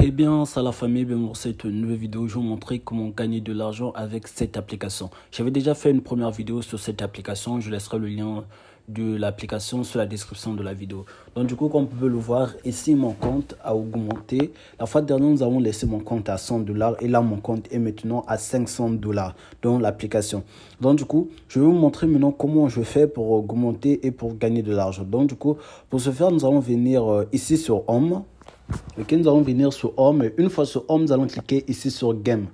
Eh bien, salut la famille, bienvenue pour cette nouvelle vidéo, je vais vous montrer comment gagner de l'argent avec cette application. J'avais déjà fait une première vidéo sur cette application, je laisserai le lien de l'application sur la description de la vidéo. Donc du coup, comme vous pouvez le voir, ici mon compte a augmenté. La fois dernière, nous avons laissé mon compte à 100 dollars et là mon compte est maintenant à 500 dollars dans l'application. Donc du coup, je vais vous montrer maintenant comment je fais pour augmenter et pour gagner de l'argent. Donc du coup, pour ce faire, nous allons venir euh, ici sur Home. Ok, nous allons venir sur Home. Et une fois sur Home, nous allons cliquer ici sur Game.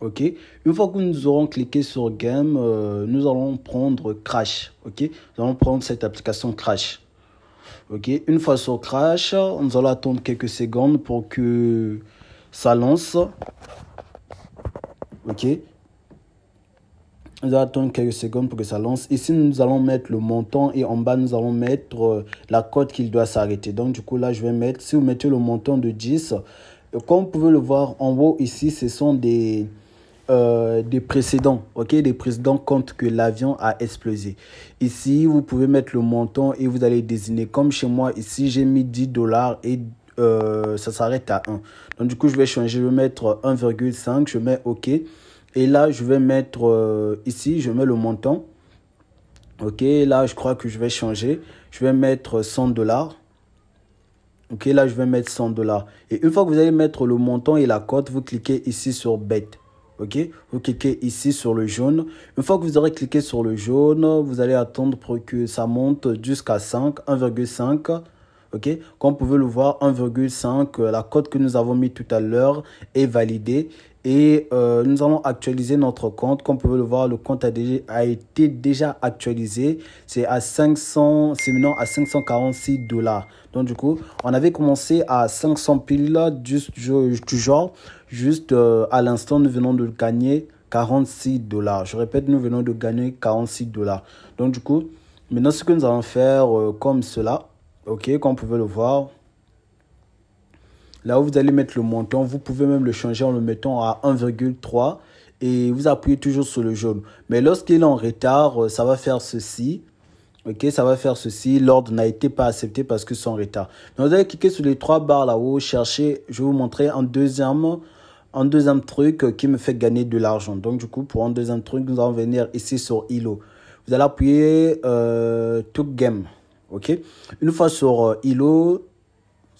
Ok, une fois que nous aurons cliqué sur Game, euh, nous allons prendre Crash. Ok, nous allons prendre cette application Crash. Ok, une fois sur Crash, nous allons attendre quelques secondes pour que ça lance. Ok, nous allons attendre quelques secondes pour que ça lance. Ici, nous allons mettre le montant et en bas, nous allons mettre euh, la cote qu'il doit s'arrêter. Donc, du coup, là, je vais mettre, si vous mettez le montant de 10, euh, comme vous pouvez le voir en haut ici, ce sont des, euh, des précédents, ok, des précédents compte que l'avion a explosé. Ici, vous pouvez mettre le montant et vous allez désigner. Comme chez moi, ici, j'ai mis 10 dollars et ça s'arrête à 1. Donc, du coup, je vais changer, je vais mettre 1,5, je mets OK. Et là, je vais mettre euh, ici, je mets le montant. Ok, là, je crois que je vais changer. Je vais mettre 100 dollars. Ok, là, je vais mettre 100 dollars. Et une fois que vous allez mettre le montant et la cote, vous cliquez ici sur bet. Ok, vous cliquez ici sur le jaune. Une fois que vous aurez cliqué sur le jaune, vous allez attendre pour que ça monte jusqu'à 5, 1,5. Ok, comme vous pouvez le voir, 1,5, euh, la cote que nous avons mis tout à l'heure est validée et euh, nous allons actualiser notre compte. Comme vous pouvez le voir, le compte a, a été déjà actualisé. C'est à 500, maintenant à 546 dollars. Donc du coup, on avait commencé à 500 piles juste du genre, juste euh, à l'instant, nous venons de gagner 46 dollars. Je répète, nous venons de gagner 46 dollars. Donc du coup, maintenant ce que nous allons faire euh, comme cela, ok, comme vous pouvez le voir, Là où vous allez mettre le montant, vous pouvez même le changer en le mettant à 1,3 et vous appuyez toujours sur le jaune. Mais lorsqu'il est en retard, euh, ça va faire ceci. Ok, ça va faire ceci. L'ordre n'a été pas accepté parce que c'est en retard. Donc vous allez cliquer sur les trois barres là-haut, chercher. Je vais vous montrer un deuxième, deuxième truc euh, qui me fait gagner de l'argent. Donc du coup, pour un deuxième truc, nous allons venir ici sur ILO. Vous allez appuyer euh, Game. Ok. Une fois sur euh, ILO,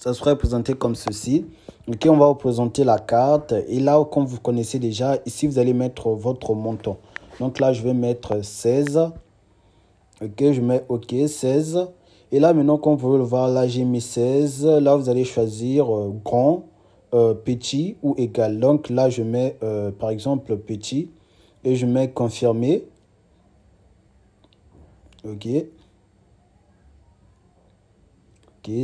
ça sera présenté comme ceci. Ok, on va vous présenter la carte. Et là, comme vous connaissez déjà, ici, vous allez mettre votre montant. Donc là, je vais mettre 16. Ok, je mets OK, 16. Et là, maintenant, comme vous pouvez le voir, là, j'ai mis 16. Là, vous allez choisir euh, grand, euh, petit ou égal. Donc là, je mets, euh, par exemple, petit. Et je mets confirmer. OK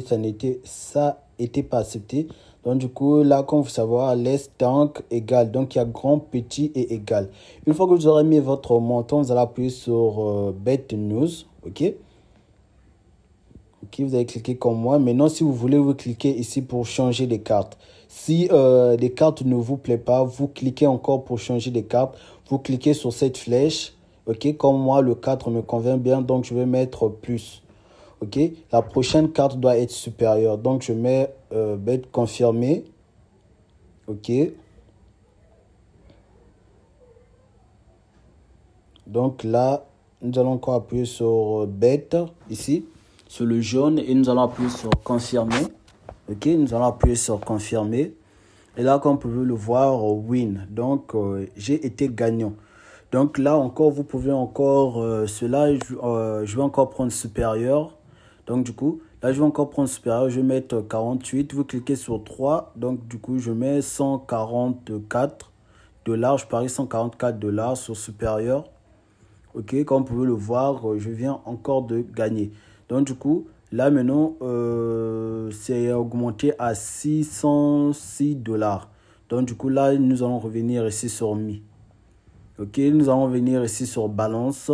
ça n'était ça était pas accepté. Donc du coup, là, comme vous savez, l'est tank égal. Donc il y a grand, petit et égal. Une fois que vous aurez mis votre montant, vous allez appuyer sur euh, Bet News. OK Ok, vous allez cliquer comme moi. Maintenant, si vous voulez, vous cliquez ici pour changer les cartes. Si les euh, cartes ne vous plaît pas, vous cliquez encore pour changer les cartes. Vous cliquez sur cette flèche. Ok, comme moi, le 4 me convient bien, donc je vais mettre plus ok la prochaine carte doit être supérieure donc je mets euh, bête bet confirmé ok donc là nous allons encore appuyer sur euh, bête ici sur le jaune et nous allons appuyer sur confirmer ok nous allons appuyer sur confirmer et là comme vous pouvez le voir win donc euh, j'ai été gagnant donc là encore vous pouvez encore cela je vais encore prendre supérieur donc du coup, là je vais encore prendre supérieur, je vais mettre 48. Vous cliquez sur 3, donc du coup je mets 144 dollars, je parie 144 dollars sur supérieur. Ok, comme vous pouvez le voir, euh, je viens encore de gagner. Donc du coup, là maintenant, euh, c'est augmenté à 606 dollars. Donc du coup, là, nous allons revenir ici sur Mi. Ok, nous allons venir ici sur Balance.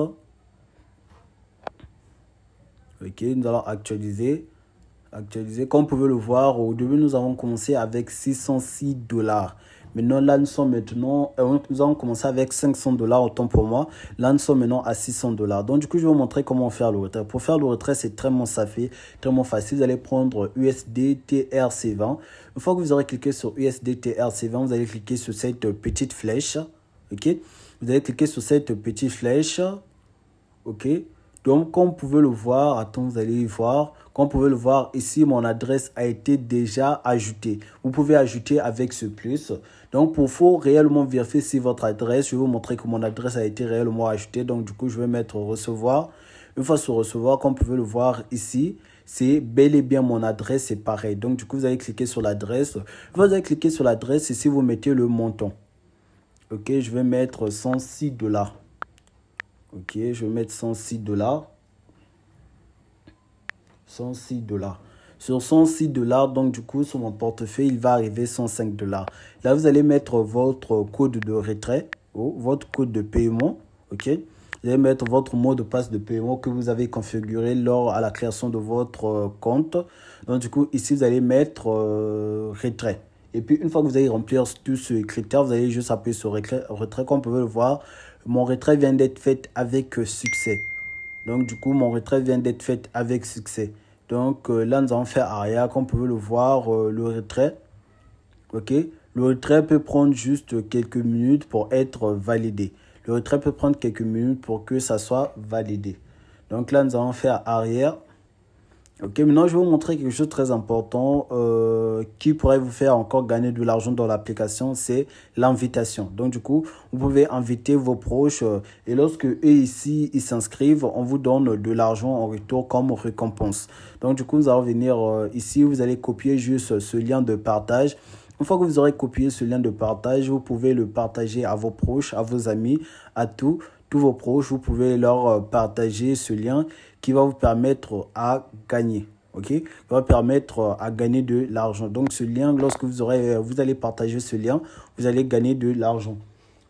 Ok, nous allons actualiser. Actualiser. Comme vous pouvez le voir, au début, nous avons commencé avec 606 dollars. Maintenant, là, nous sommes maintenant, euh, nous avons commencé avec 500 dollars, autant pour moi. Là, nous sommes maintenant à 600 dollars. Donc, du coup, je vais vous montrer comment faire le retrait. Pour faire le retrait, c'est très bon, ça fait très bon facile. Vous allez prendre USD TRC20. Une fois que vous aurez cliqué sur usdtrc TRC20, vous allez cliquer sur cette petite flèche. OK? Vous allez cliquer sur cette petite flèche. OK? Donc, comme vous pouvez le voir, attends, vous allez voir. Comme vous pouvez le voir, ici, mon adresse a été déjà ajoutée. Vous pouvez ajouter avec ce plus. Donc, pour faut réellement vérifier si votre adresse, je vais vous montrer que mon adresse a été réellement ajoutée. Donc, du coup, je vais mettre recevoir. Une fois sur recevoir, comme vous pouvez le voir ici, c'est bel et bien mon adresse, c'est pareil. Donc, du coup, vous allez cliquer sur l'adresse. Vous allez cliquer sur l'adresse ici, vous mettez le montant. Ok, je vais mettre 106 dollars. Ok, je vais mettre 106 dollars. 106 dollars. Sur 106 dollars, donc du coup, sur mon portefeuille, il va arriver 105 dollars. Là, vous allez mettre votre code de retrait, ou oh, votre code de paiement. Ok, vous allez mettre votre mot de passe de paiement que vous avez configuré lors à la création de votre euh, compte. Donc, du coup, ici, vous allez mettre euh, retrait. Et puis, une fois que vous allez remplir tous ces critères, vous allez juste appuyer sur retrait, retrait comme vous pouvez le voir mon retrait vient d'être fait avec euh, succès. Donc, du coup, mon retrait vient d'être fait avec succès. Donc, euh, là, nous allons faire arrière, comme vous pouvez le voir, euh, le retrait. OK Le retrait peut prendre juste quelques minutes pour être validé. Le retrait peut prendre quelques minutes pour que ça soit validé. Donc, là, nous allons faire arrière. Ok, maintenant je vais vous montrer quelque chose de très important euh, qui pourrait vous faire encore gagner de l'argent dans l'application, c'est l'invitation. Donc du coup, vous pouvez inviter vos proches euh, et lorsque eux ici ils s'inscrivent, on vous donne de l'argent en retour comme récompense. Donc du coup, nous allons venir euh, ici, vous allez copier juste ce lien de partage. Une fois que vous aurez copié ce lien de partage, vous pouvez le partager à vos proches, à vos amis, à tout tous vos proches, vous pouvez leur euh, partager ce lien qui va vous permettre à gagner. OK va permettre euh, à gagner de l'argent. Donc ce lien, lorsque vous aurez euh, vous allez partager ce lien, vous allez gagner de l'argent.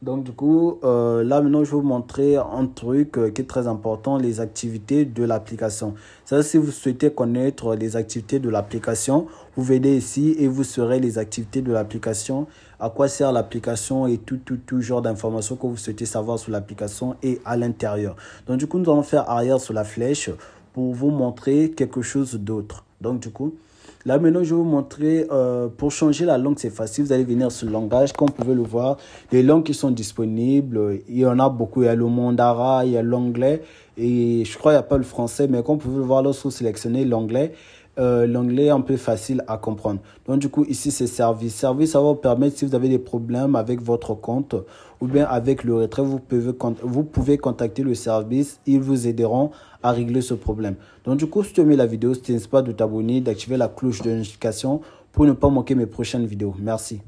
Donc du coup, euh, là maintenant, je vais vous montrer un truc euh, qui est très important, les activités de l'application. Ça, si vous souhaitez connaître les activités de l'application, vous venez ici et vous saurez les activités de l'application, à quoi sert l'application et tout, tout, tout genre d'informations que vous souhaitez savoir sur l'application et à l'intérieur. Donc du coup, nous allons faire arrière sur la flèche pour vous montrer quelque chose d'autre. Donc du coup, Là maintenant, je vais vous montrer, euh, pour changer la langue, c'est facile. Vous allez venir sur le langage, comme vous pouvez le voir, les langues qui sont disponibles. Euh, il y en a beaucoup. Il y a le mandara, il y a l'anglais, et je crois qu'il n'y a pas le français. Mais comme vous pouvez le voir, lorsque vous sélectionnez l'anglais, euh, l'anglais un peu facile à comprendre. Donc du coup, ici, c'est service. Service, ça va vous permettre, si vous avez des problèmes avec votre compte ou bien avec le retrait, vous pouvez, vous pouvez contacter le service. Ils vous aideront à régler ce problème. Donc du coup, si tu aimes la vidéo, n'hésite pas de t'abonner, d'activer la cloche de notification pour ne pas manquer mes prochaines vidéos. Merci.